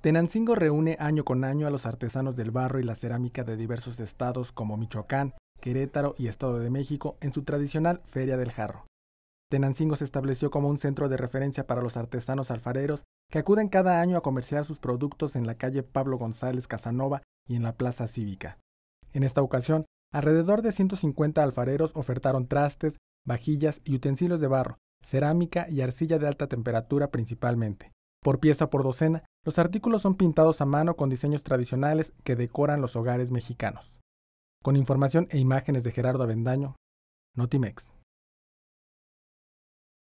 Tenancingo reúne año con año a los artesanos del barro y la cerámica de diversos estados como Michoacán, Querétaro y Estado de México en su tradicional Feria del Jarro. Tenancingo se estableció como un centro de referencia para los artesanos alfareros que acuden cada año a comerciar sus productos en la calle Pablo González Casanova y en la Plaza Cívica. En esta ocasión, alrededor de 150 alfareros ofertaron trastes, vajillas y utensilios de barro, cerámica y arcilla de alta temperatura principalmente. Por pieza por docena, los artículos son pintados a mano con diseños tradicionales que decoran los hogares mexicanos. Con información e imágenes de Gerardo Avendaño, Notimex.